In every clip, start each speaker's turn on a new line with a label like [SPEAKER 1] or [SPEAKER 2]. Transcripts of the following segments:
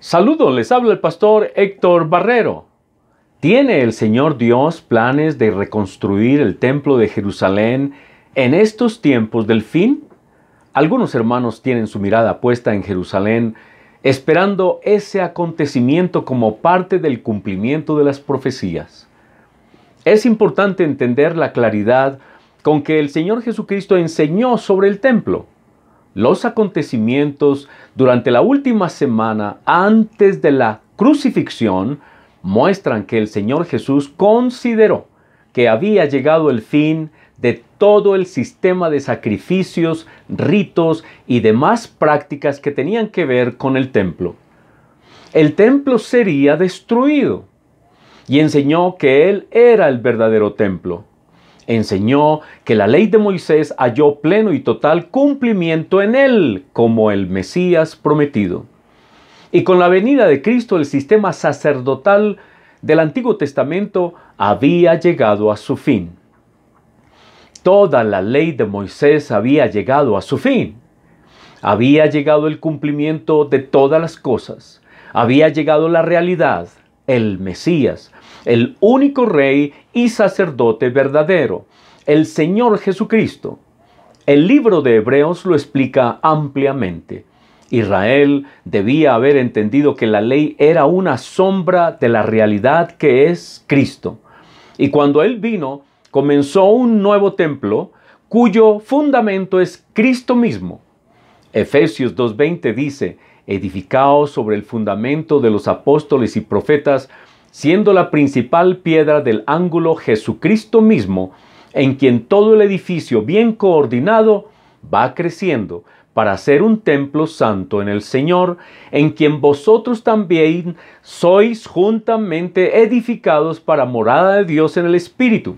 [SPEAKER 1] Saludos, les habla el pastor Héctor Barrero. ¿Tiene el Señor Dios planes de reconstruir el templo de Jerusalén en estos tiempos del fin? Algunos hermanos tienen su mirada puesta en Jerusalén, esperando ese acontecimiento como parte del cumplimiento de las profecías. Es importante entender la claridad con que el Señor Jesucristo enseñó sobre el templo los acontecimientos durante la última semana antes de la crucifixión muestran que el Señor Jesús consideró que había llegado el fin de todo el sistema de sacrificios, ritos y demás prácticas que tenían que ver con el templo. El templo sería destruido y enseñó que Él era el verdadero templo enseñó que la ley de Moisés halló pleno y total cumplimiento en él como el Mesías prometido. Y con la venida de Cristo el sistema sacerdotal del Antiguo Testamento había llegado a su fin. Toda la ley de Moisés había llegado a su fin. Había llegado el cumplimiento de todas las cosas. Había llegado la realidad el Mesías, el único rey y sacerdote verdadero, el Señor Jesucristo. El libro de Hebreos lo explica ampliamente. Israel debía haber entendido que la ley era una sombra de la realidad que es Cristo. Y cuando Él vino, comenzó un nuevo templo cuyo fundamento es Cristo mismo. Efesios 2.20 dice, edificados sobre el fundamento de los apóstoles y profetas, siendo la principal piedra del ángulo Jesucristo mismo, en quien todo el edificio bien coordinado va creciendo para ser un templo santo en el Señor, en quien vosotros también sois juntamente edificados para morada de Dios en el Espíritu.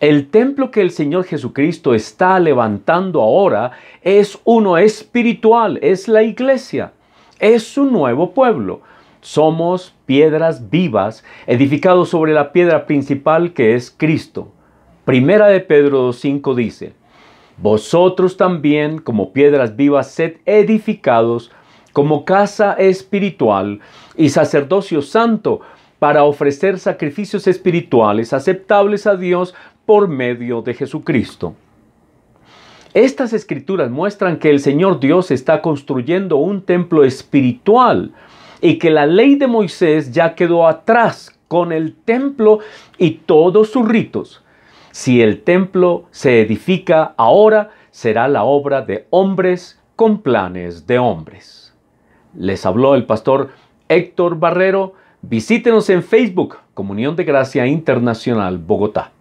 [SPEAKER 1] El templo que el Señor Jesucristo está levantando ahora es uno espiritual, es la iglesia, es un nuevo pueblo. Somos piedras vivas edificados sobre la piedra principal que es Cristo. Primera de Pedro 5 dice, Vosotros también como piedras vivas sed edificados como casa espiritual y sacerdocio santo para ofrecer sacrificios espirituales aceptables a Dios por medio de Jesucristo. Estas escrituras muestran que el Señor Dios está construyendo un templo espiritual y que la ley de Moisés ya quedó atrás con el templo y todos sus ritos. Si el templo se edifica ahora, será la obra de hombres con planes de hombres. Les habló el pastor Héctor Barrero. Visítenos en Facebook, Comunión de Gracia Internacional Bogotá.